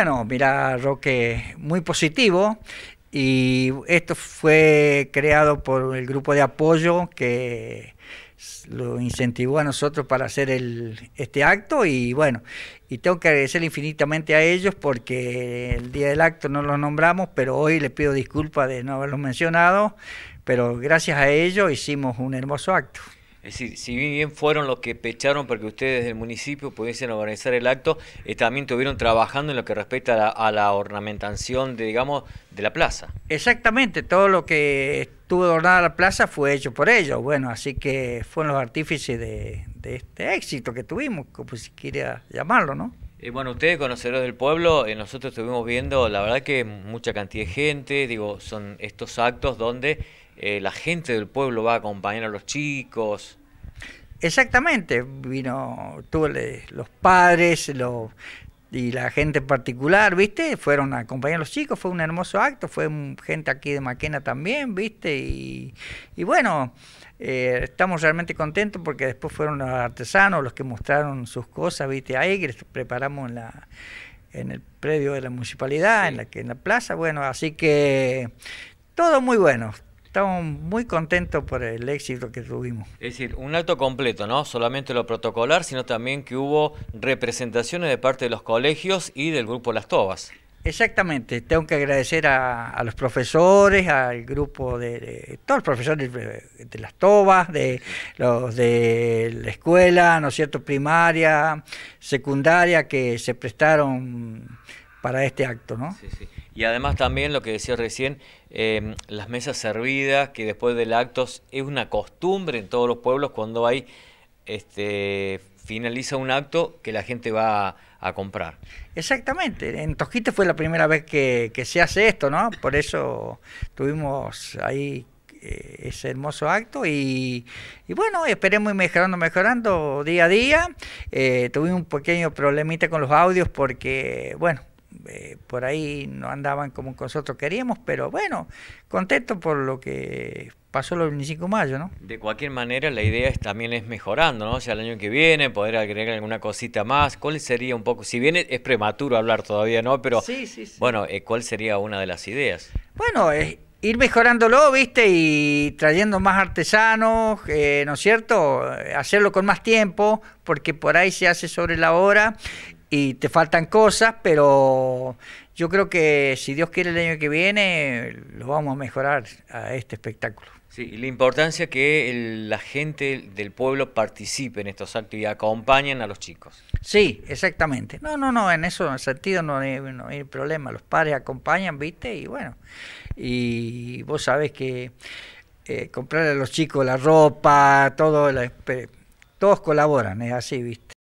bueno, mira, Roque, muy positivo. Y esto fue creado por el grupo de apoyo que lo incentivó a nosotros para hacer este acto y bueno, y tengo que agradecer infinitamente a ellos porque el día del acto no los nombramos, pero hoy les pido disculpas de no haberlos mencionado, pero gracias a ellos hicimos un hermoso acto. Es decir, si bien fueron los que pecharon para que ustedes del municipio pudiesen organizar el acto, eh, también estuvieron trabajando en lo que respecta a la, ornamentación, de, digamos, de la plaza. Exactamente, todo lo que estuvo adornada la plaza fue hecho por ellos. Bueno, así que fueron los artífices de, este éxito que tuvimos, como si quiera llamarlo, ¿no? Eh, bueno, ustedes conocedores del pueblo, eh, nosotros estuvimos viendo, la verdad que mucha cantidad de gente, digo, son estos actos donde eh, la gente del pueblo va a acompañar a los chicos. Exactamente, vino ...tuve los padres y la gente en particular, ¿viste? Fueron a acompañar a los chicos, fue un hermoso acto, fue gente aquí de Maquena también, ¿viste? Y, bueno, eh, estamos realmente contentos porque después fueron los artesanos los que mostraron sus cosas, ¿viste? Ahí que les preparamos en, la, en el predio de la municipalidad, en, la, en la plaza, bueno, así que todo muy bueno, estamos muy contentos por el éxito que tuvimos. Es decir, un acto completo, no solamente lo protocolar, sino también que hubo representaciones de parte de los colegios y del grupo Las Tobas. Exactamente, tengo que agradecer a, los profesores, al grupo de, todos los profesores de, las tobas, de los de la escuela, ¿no es cierto?, primaria, secundaria, que se prestaron para este acto, ¿no? Sí, sí. Y además también lo que decía recién, em, las mesas servidas, que después del acto es una costumbre en todos los pueblos cuando hay, este, finaliza un acto que la gente va a, comprar. Exactamente, en Tosquite fue la primera vez que, se hace esto, ¿no? Por eso tuvimos ahí eh, ese hermoso acto y, bueno, esperemos ir mejorando, mejorando día a día. Tuve eh, tuvimos un pequeño problemita con los audios porque, bueno, eh, por ahí no andaban como nosotros queríamos, pero bueno, contento por lo que pasó el 25 de mayo, ¿no? De cualquier manera, la idea es, también es mejorando, ¿no? O sea, el año que viene poder agregar alguna cosita más. ¿Cuál sería un poco, si bien es prematuro hablar todavía, ¿no? Pero sí, sí, sí. bueno, eh, ¿cuál sería una de las ideas? Bueno, es ir mejorándolo, ¿viste? Y trayendo más artesanos, eh, ¿no es cierto? Hacerlo con más tiempo, porque por ahí se hace sobre la hora y te faltan cosas, pero yo creo que si Dios quiere el año que viene, lo vamos a mejorar a este espectáculo. Sí, y la importancia que la gente del pueblo participe en estos actos y acompañen a los chicos. Sí, exactamente. No, no, no, en eso, en ese sentido no hay, problema. Los padres acompañan, ¿viste? Y bueno, y vos sabés que eh, comprar a los chicos la ropa, todo, todos colaboran, es así, ¿viste?